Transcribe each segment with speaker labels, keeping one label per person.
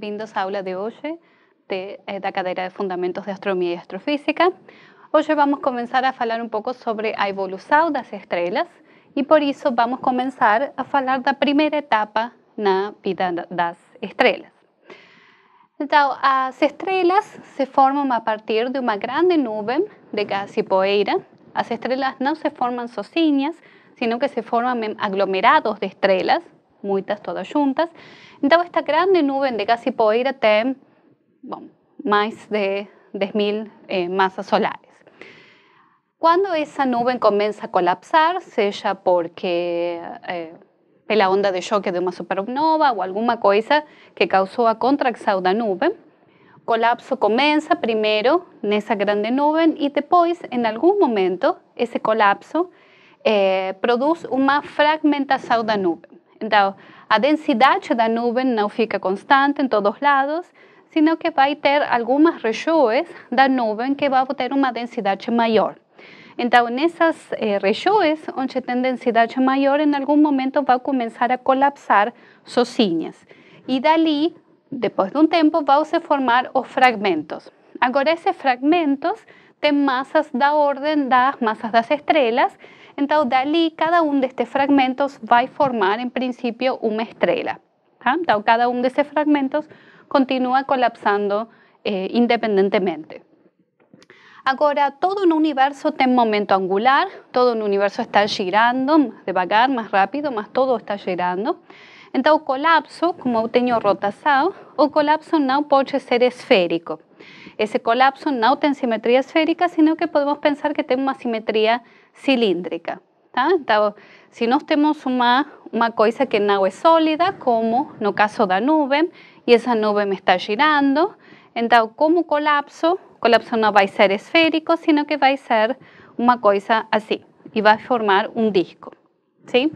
Speaker 1: la aula de hoy de eh, la cadena de Fundamentos de Astronomía y Astrofísica. Hoy vamos a comenzar a hablar un poco sobre evolución de las estrellas y por eso vamos a comenzar a hablar de la primera etapa la vida de las estrellas. Las estrellas se forman a partir de una grande nube de gas y poeira. Las estrellas no se forman sozinhas, sino que se forman aglomerados de estrellas muitas todas juntas. entonces esta grande nube de gas y tem bom, más de 10.000 mil eh, solares. cuando esa nube comienza a colapsar, sea porque eh, pela onda de choque de una supernova o alguna coisa que causou a contração da nube el colapso começa primeiro esa grande nube e después en algún momento, ese colapso eh, produce produz uma de da nube la densidad de da nube no fica constante en todos lados, sino que va a tener algunas algumas de la nube que a tener una densidad mayor. Entonces, en esas regiões donde tem densidad mayor, en algún momento a comenzar a colapsar Y de dali, después de un tiempo, van a formar los fragmentos. Ahora, esos fragmentos de masas da orden, das masas das estrellas, de dali, cada uno de estos fragmentos va a formar, en principio, una estrella. ¿ah? Entonces, cada uno de estos fragmentos continúa colapsando eh, independientemente. Ahora, todo un universo tiene momento angular, todo un universo está girando, devagar, más rápido, más todo está girando. Entonces, colapso, como teño tengo o colapso no puede ser esférico ese colapso no tiene simetría esférica, sino que podemos pensar que tiene una simetría cilíndrica. Si Si tenemos una una que no es sólida, como no caso da y esa nube me está girando, entonces, como colapso, colapso no va a ser esférico, sino que va a ser una cosa así, y va a formar un disco. ¿Sí?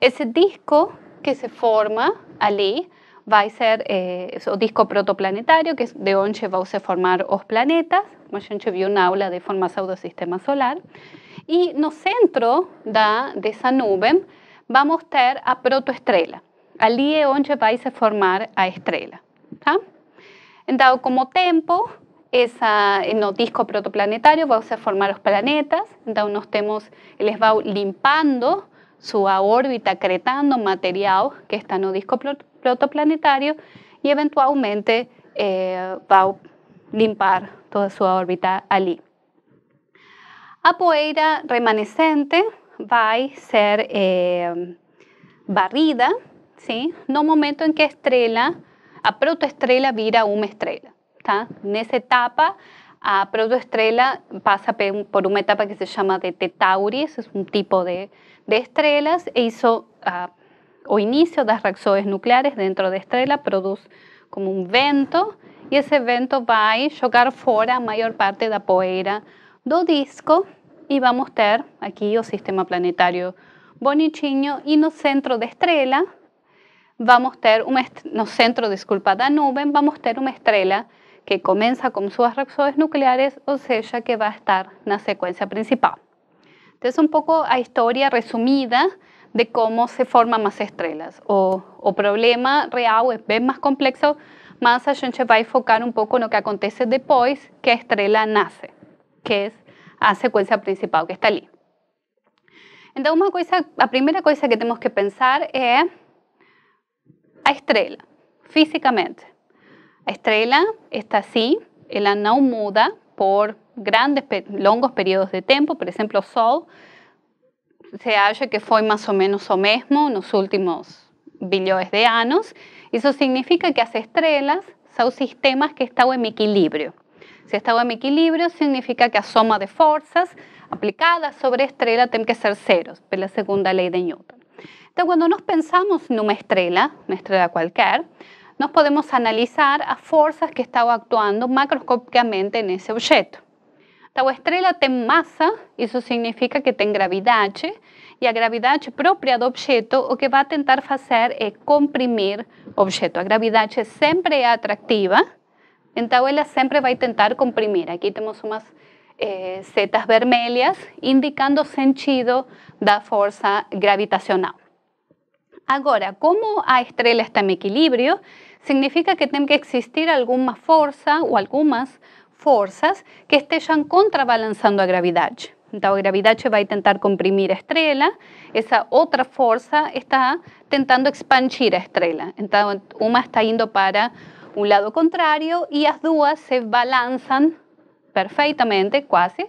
Speaker 1: Ese disco que se forma allí, va a ser eh, disco protoplanetario, que es de donde va a formar los planetas, como a gente viu una aula de forma do sistema solar. en el centro da, esa nube vamos a tener a protoestrela. allí es onde va a formar a estrela. En dado como tempo, en el disco protoplanetario va a formar los planetas, entonces, nos temos, les va limpando su órbita, creando material que está el disco protoplanetario y eventualmente eh, va a limpar toda su órbita allí. A poeira remanescente va a ser eh, barrida ¿sí? no momento en que estrella, a protoestrella, vira una estrella. En esa etapa, a protoestrella pasa por una etapa que se llama de Tetauris, es un tipo de, de estrellas, e hizo a ah, o inicio de las reacciones nucleares dentro de estrella produce como un vento y ese vento va a chocar fuera mayor parte de la poeira do disco y vamos a tener aquí o sistema planetario bonitinho y no centro de estrella, vamos tener, un no centro, de la nube vamos a tener una estrella que comienza con sus reacciones nucleares, o sea que va a estar en la secuencia principal. Entonces un poco a historia resumida de cómo se forman más estrellas. O, o problema real es vez más más más va a enfocar un poco en lo que acontece después que estrella nace nace, que es la secuencia principal que está allí. Entonces, una primera cosa que tenemos que pensar es a estrella físicamente. La estrella está así, ella no muda por grandes, longos periodos de tiempo, por ejemplo, Sol se halla que fue más o menos o en los últimos billones de años eso significa que las estrellas son sistemas que están en equilibrio. Si están en equilibrio, significa que la suma de fuerzas aplicadas sobre estrella tiene que ser por la segunda ley de Newton. Entonces, cuando nos pensamos en una estrella, una estrella cualquiera, nos podemos analizar a fuerzas que actuando macroscópicamente en ese objeto la estrella tem massa, eso significa que tem gravedad y a gravedad propia do objeto o que va a tentar hacer es comprimir o objeto. A gravidade sempre atractiva, atrativa, então siempre va a intentar comprimir. Aquí tenemos unas eh, setas vermelhas indicando o sentido da fuerza gravitacional. Ahora, como a estrella está en equilibrio, significa que tiene que existir alguna fuerza o algunas fuerzas que estén contrabalanzando a Entonces la gravedad va a intentar comprimir a estrella, esa otra fuerza está intentando expandir a estrella. Entonces una está yendo para un lado contrario y las dos se balanzan perfectamente, casi,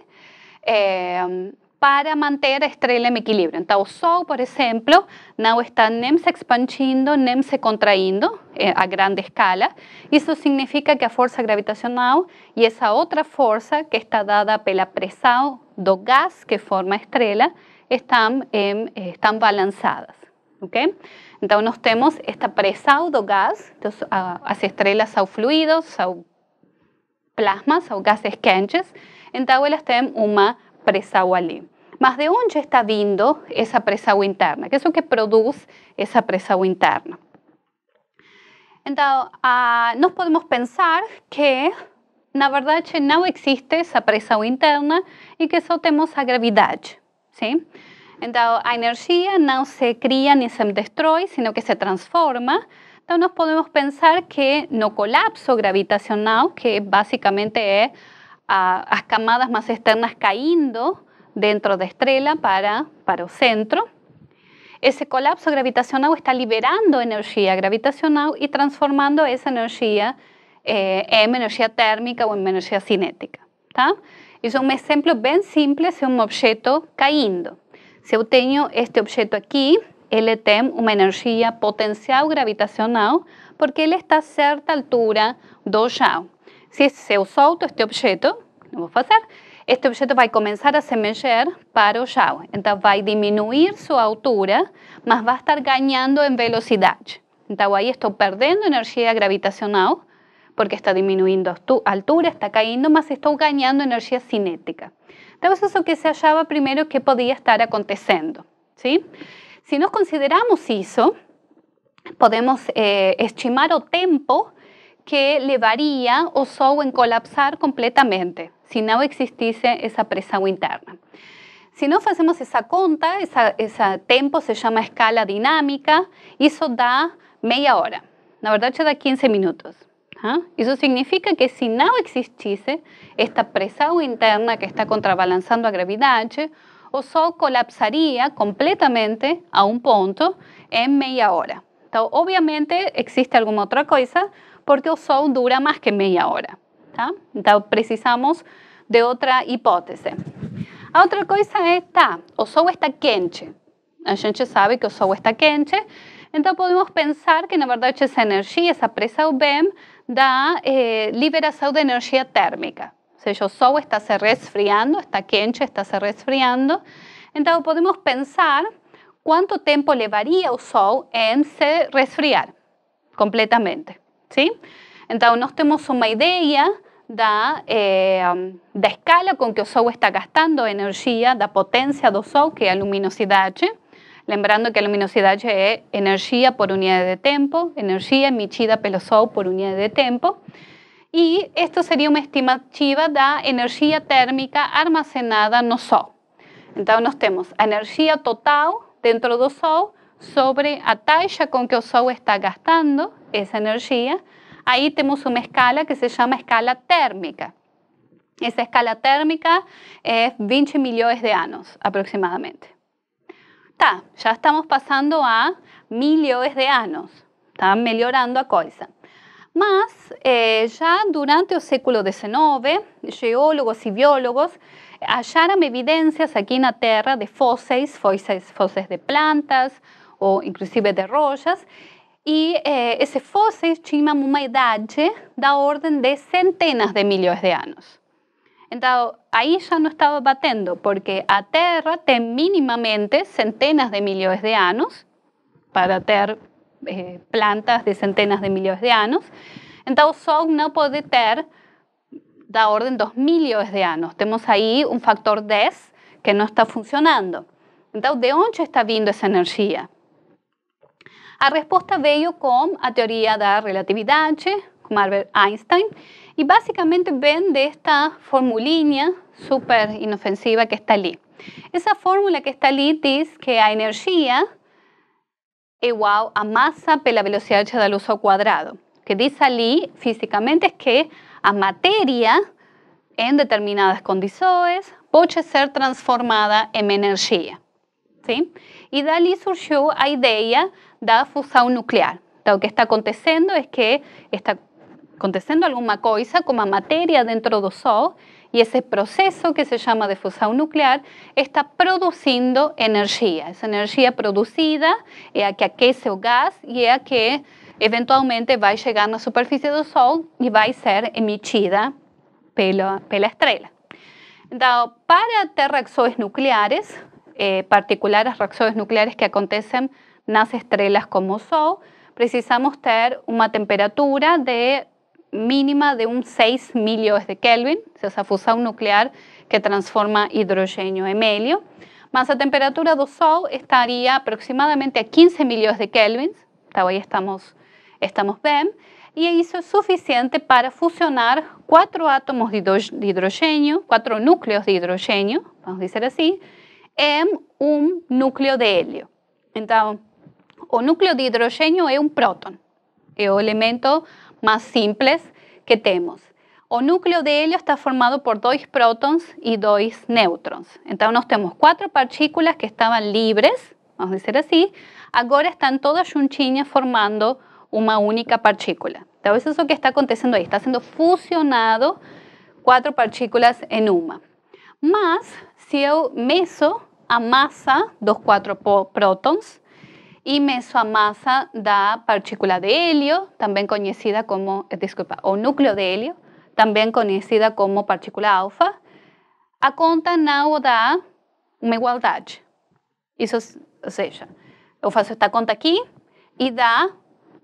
Speaker 1: eh, para mantener a estrella en equilibrio. Entonces, el por ejemplo, now está nem se expandiendo, nem se contraindo eh, a gran escala. Eso significa que a fuerza gravitacional y esa otra fuerza que está dada pela presión do gas que forma estrella están eh, están eh, estão Então, temos esta presión do gas, hacia as estrellas fluidos, son plasmas, son gases quentes, entonces, ellas tienen una o ali. ¿Más de ya está vindo presa o interna? Que es lo que esa presa o interna? Entonces, ah, nos podemos pensar que, na verdad, no existe presa o interna y que solo tenemos la gravedad. Entonces, la energía no se cría ni se destruye, sino que se transforma. Entonces, nos podemos pensar que no colapso gravitacional, que básicamente es las camadas más externas cayendo dentro de estrella para, para el centro. Ese colapso gravitacional está liberando energía gravitacional y transformando esa energía eh, en energía térmica o en energía cinética. Es es un ejemplo bien simple de un objeto cayendo. Si yo tengo este objeto aquí, él una una energía potencial gravitacional porque él está a cierta altura do ya. Si se auto este objeto, vamos a pasar. este objeto va a comenzar a semejar para o Entonces, va a disminuir su altura, más va a estar ganando en velocidad. Entonces, ahí estoy perdiendo energía gravitacional, porque está disminuyendo su altura, está cayendo, más, estoy ganando energía cinética. Entonces, eso que se hallaba primero que podía estar aconteciendo, Si Si nos consideramos eso, podemos eh, estimar o tiempo que levaría o so en colapsar completamente, si no existiese esa presa interna. Si no hacemos esa conta, ese tiempo tempo se llama escala dinámica, eso da media hora. La verdad ya da 15 minutos. ¿ah? Eso significa que si no existiese esta presa interna que está contrabalanzando a gravedad, o sol colapsaría completamente a un punto en media hora. Entonces, obviamente existe alguna otra cosa, porque el sol dura más que media hora. Entonces, precisamos de Otra hipótesis. A ah, otra es es, o sol está quente. A gente sabe que el sol está quente, Entonces, podemos pensar que verdad verdad esa energía, esa presa BEM, da eh, liberación de energía térmica. O sea, el sol está se resfriando, está quente, está se resfriando. Entonces, podemos pensar cuánto tiempo llevaría o sol en se resfriar completamente. ¿sí? tenemos tenemos una idea de eh, um, da, escala con que el Sol está gastando energía, la potencia del Sol, que es luminosidad, luminosidad. Lembrando que la luminosidad es energía por unidad de tiempo, energía emitida pelo Sol por unidad de tiempo, y esto sería una estimativa da energía térmica en el Sol. Entonces, nos tenemos energía total dentro del Sol sobre a talla con que o está gastando esa energía, ahí tenemos una escala que se llama escala térmica. Esa escala térmica es 20 millones de años. aproximadamente. Ya estamos pasando a millones de años, Están mejorando a cosa. Más eh, ya durante el século XIX, geólogos y biólogos hallaron evidencias aquí en la Tierra de fósiles, fósiles de plantas, o inclusive de rojas, Y eh, ese fósil chima tinham uma da orden de centenas de millones de años. Entonces, ahí ya no estaba batendo, porque a Terra tem mínimamente centenas de millones de años para ter eh, plantas de centenas de millones de años. Entonces, o Sol não pode ter da orden dos millones de años. Tenemos ahí un factor 10 que no está funcionando. Entonces, de dónde está vindo esa energía? A resposta veio com a teoria da relatividade, como Albert Einstein, básicamente basicamente de esta formulinha super inofensiva que está ali. Esa fórmula que está ali dice que la energía es igual a massa pela velocidade da luz ao cuadrado. Lo que dice ali, físicamente es que la materia en determinadas condiciones puede ser transformada en energía y ahí surgió la idea de la fusión nuclear. lo que está aconteciendo es que está aconteciendo alguna cosa como a materia dentro del Sol y ese proceso que se llama de fusión nuclear está produciendo energía, esa energía producida es eh, la que aquece o gas y es la que eventualmente va llegar a la superficie del Sol y va a ser emitida pela, la estrella Então, para reacciones nucleares, eh, particulares, reacciones nucleares que acontecen en las estrellas como Sol, precisamos tener una temperatura de mínima de un 6 millones de Kelvin, esa fusión nuclear que transforma hidrógeno en helio, más la temperatura del Sol estaría aproximadamente a 15 millones de Kelvin, ahí estamos, estamos bien, y eso es suficiente para fusionar cuatro átomos de hidrógeno, cuatro núcleos de hidrógeno, vamos a decir así, en un núcleo de helio. Entonces, o núcleo de hidrógeno es un próton, Es el elemento más simple que tenemos. O núcleo de helio está formado por dos prótons y dos neutrons. Entonces, nos tenemos cuatro partículas que estaban libres, vamos a decir así, ahora están todas juntinhas formando una única partícula. Entonces, eso qué que está aconteciendo? ahí. Está siendo fusionado cuatro partículas en una. Más se eu meço a massa dos quatro prótons e meço a massa da partícula de hélio, também conhecida como, eh, desculpa, o núcleo de hélio, também conhecida como partícula alfa, a conta não dá uma igualdade. Isso, ou seja, eu faço esta conta aqui e dá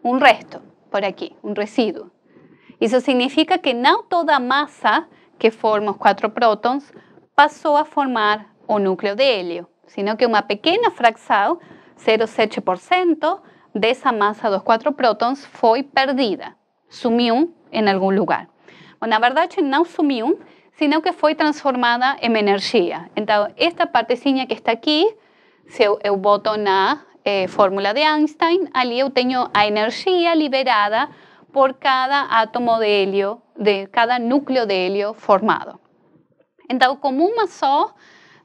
Speaker 1: um resto por aqui, um resíduo. Isso significa que não toda a massa que forma os quatro prótons pasó a formar un núcleo de helio, sino que una pequeña fracción, 0,7%, masa de los cuatro prótons fue perdida, sumió en algún lugar. verdad es que no sumió, sino que fue transformada en energía. Entonces, esta partezinha que está aquí, se yo boto eh, fórmula de Einstein, allí eu a energía liberada por cada átomo de helio, de cada núcleo de helio formado. Então, com uma só,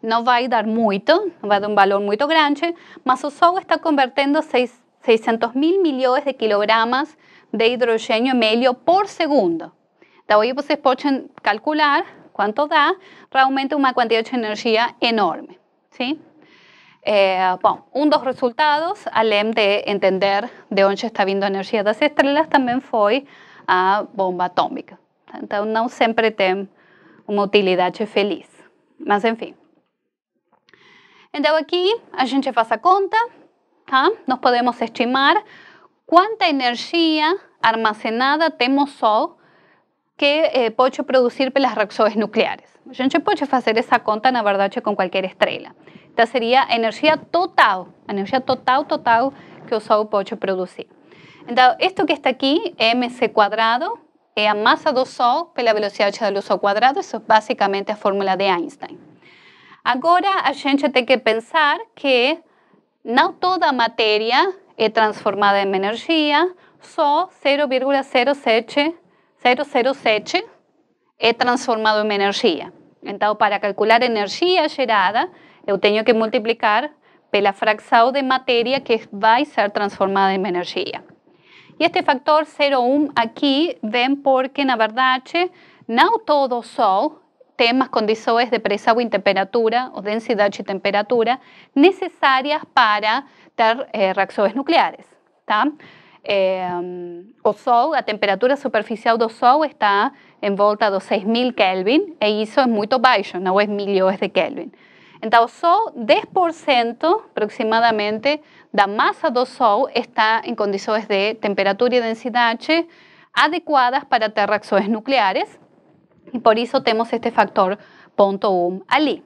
Speaker 1: não vai dar muito, não vai dar um valor muito grande, mas o Sol está convertendo 600 mil milhões de quilogramas de hidrogênio hélio por segundo. Então, aí vocês podem calcular quanto dá, realmente uma quantidade de energia enorme. Sim? É, bom, um dos resultados, além de entender de onde está vindo a energia das estrelas, também foi a bomba atômica. Então, não sempre tem uma che feliz. Mas fin Então aqui a gente faz conta, tá? podemos estimar cuánta energía almacenada temos Sol que eh, producir produzir pelas reações nucleares. A gente pode fazer essa conta, na verdad com qualquer estrela. Então seria a energia total, energía total, total que o Sol pode produzir. Então, que está aquí, mc cuadrado é a massa do Sol pela velocidade da luz ao quadrado, isso é basicamente a fórmula de Einstein. Agora, a gente tem que pensar que não toda a matéria é transformada em energia, só 0,007 é transformado em energia. Então, para calcular a energia gerada, eu tenho que multiplicar pela fração de matéria que vai ser transformada em energia. E este factor 0,1 aqui vem porque, na verdade, não todo sol temas condições de pressão e temperatura ou densidade e temperatura necessárias para ter eh, reações nucleares. Tá? Eh, o Sol, a temperatura superficial do Sol está em volta dos 6.000 Kelvin e isso é muito baixo, não é milhões de Kelvin. Então, só 10% aproximadamente La masa do Sol está en condiciones de temperatura y densidad h adecuadas para ter nucleares Y por eso tenemos este factor punto 1 um ali.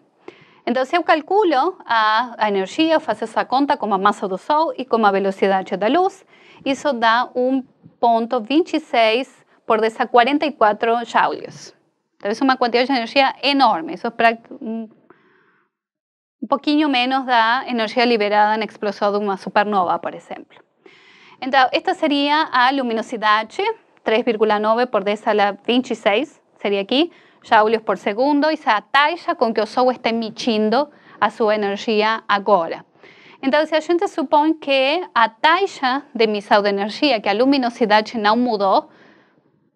Speaker 1: entonces yo calculo a, energía o hago esa conta como a masa do Sol y como a de la luz. eso da 1,26 por 10 44 joules. Entonces, es una cantidad de energía enorme. es é un pouquinho menos da energia liberada na explosão de uma supernova, por exemplo. Então, esta seria a luminosidade, 3,9 por 10 a la 26, seria aqui, joules por segundo, e a taxa com que o Sol está emitiendo a sua energia agora. Então, se a gente supõe que a taxa de emissão de energia, que a luminosidade não mudou,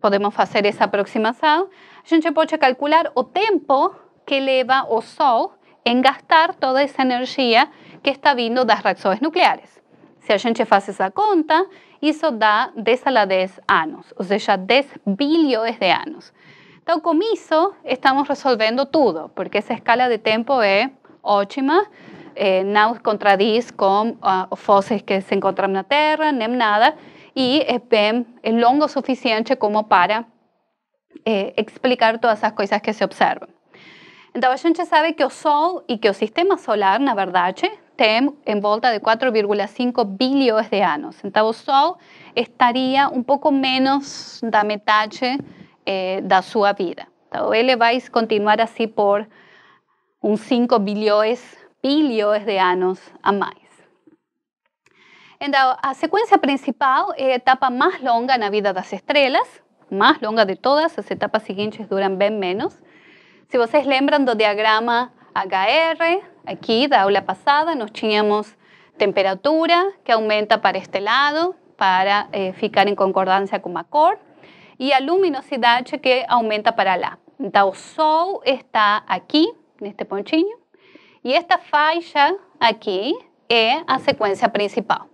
Speaker 1: podemos fazer essa aproximação, a gente pode calcular o tempo que leva o Sol en gastar toda esa energía que está vindo las reacciones nucleares. Si a gente hace esa conta, eso da 10 a 10 años, o sea, 10 billones de años. Entonces, con eso estamos resolviendo todo, porque esa escala de tiempo es ótima, eh, no contradice contradiz ah, con foses que se encuentran en la Tierra nem nada, y es longo suficiente como para eh, explicar todas esas cosas que se observan. Então, a gente sabe que o Sol e que o Sistema Solar, na verdade, tem em volta de 4,5 bilhões de anos. Então, o Sol estaria um pouco menos da metade eh, da sua vida. Então, ele vai continuar assim por uns 5 bilhões, bilhões de anos a mais. Então, a sequência principal é a etapa mais longa na vida das estrelas, mais longa de todas, as etapas seguintes duram bem menos, Se vocês lembram do diagrama HR, aquí da aula pasada, nos tínhamos temperatura que aumenta para este lado, para eh, ficar em concordância com a y e a que aumenta para lá. Então, o sol está en este pontinho, y esta falla aquí es a secuencia principal.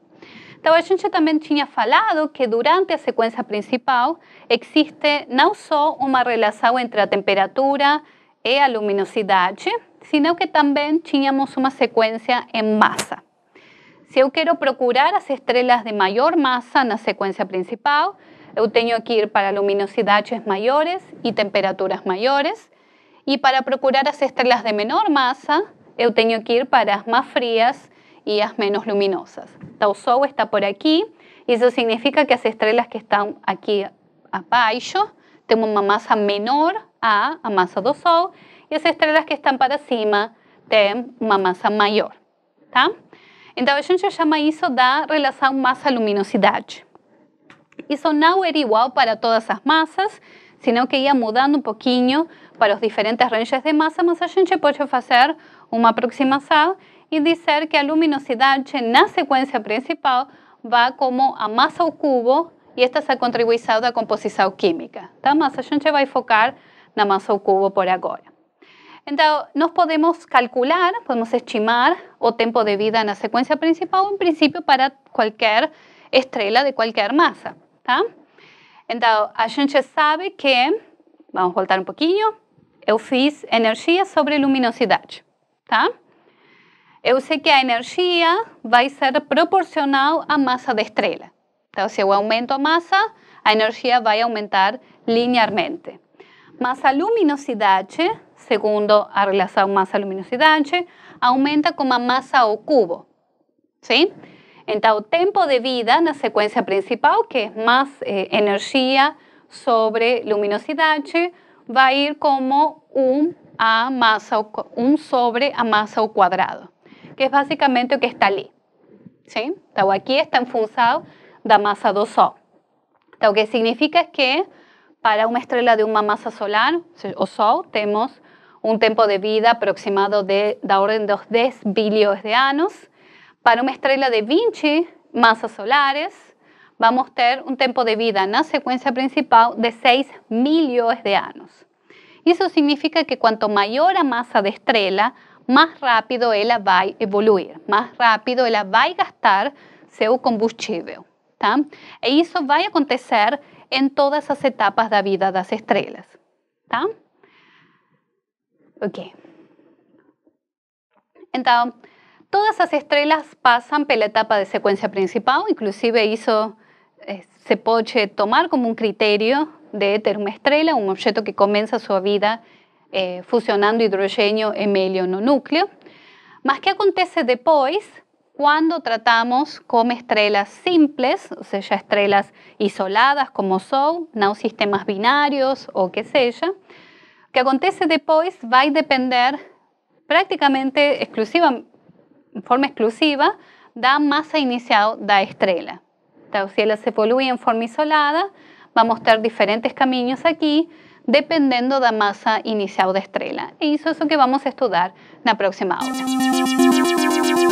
Speaker 1: Então, a gente tinha falado que durante a secuencia principal existe no só uma relación entre a temperatura e a luminosidade, sino que también teníamos una secuencia en masa. Si yo quiero procurar las estrellas de mayor masa en la secuencia principal, eu tengo que ir para luminosidades mayores y temperaturas mayores. Y para procurar las estrellas de menor masa, eu tengo que ir para las más frías y las menos luminosas. Tau Sol está por aquí eso significa que las estrellas que están aquí abaixo tem uma massa menor à a massa do Sol e as estrelas que estão para cima têm uma massa maior, tá? Então a gente chama isso da relação massa-luminosidade. Isso não era igual para todas as massas, senão que ia mudando um pouquinho para os diferentes ranges de massa, mas a gente pode fazer uma aproximação e dizer que a luminosidade na sequência principal vai como a massa ao cubo e esta essa contribuição da composição química, tá? mas a gente vai focar na massa ao cubo por agora. Então, nós podemos calcular, podemos estimar o tempo de vida na sequência principal, em princípio, para qualquer estrela de qualquer massa. Tá? Então, a gente sabe que, vamos voltar um pouquinho, eu fiz energia sobre luminosidade. Tá? Eu sei que a energia vai ser proporcional à massa da estrela. Entonces, si eu aumento a la energía va a aumentar linearmente. Masa luminosidad, H, segundo a masa-luminosidad, H, aumenta como a masa o cubo. Entonces, Então, o tempo de vida la secuencia principal, que más eh, energía sobre luminosidad H, va a ir como 1, a sobre a masa o cuadrado, que es básicamente lo que está ahí. Sim? Então, está em da masa do Sol. lo que significa es que para una estrella de una masa solar, o Sol, tenemos un tiempo de vida aproximado de, la orden de 10 billones de años. Para una estrella de 20 masas solares, vamos a tener un tiempo de vida en la secuencia principal de 6 millones de años. Eso significa que cuanto mayor la masa de estrella, más rápido ella va a evoluir, más rápido ella va a gastar su combustible está, e eso va a acontecer en todas las etapas da vida das estrelas, tá? Ok. Então, todas as estrelas por pela etapa de secuencia principal, inclusive isso eh, se puede tomar como un criterio de ter una estrella, un objeto que comienza su vida eh, fusionando hidrogênio, en no núcleo. Mas que acontece después? cuando tratamos con estrellas simples, o sea, estrellas isoladas como son, no sistemas binarios o qué sé yo. que acontece después va a depender prácticamente exclusiva, en forma exclusiva, da masa inicial da estrella. si ella se evoluye en forma isolada, vamos a tener diferentes caminos aquí, dependiendo de la masa inicial de estrella. Y eso es lo que vamos a estudiar en la próxima aula.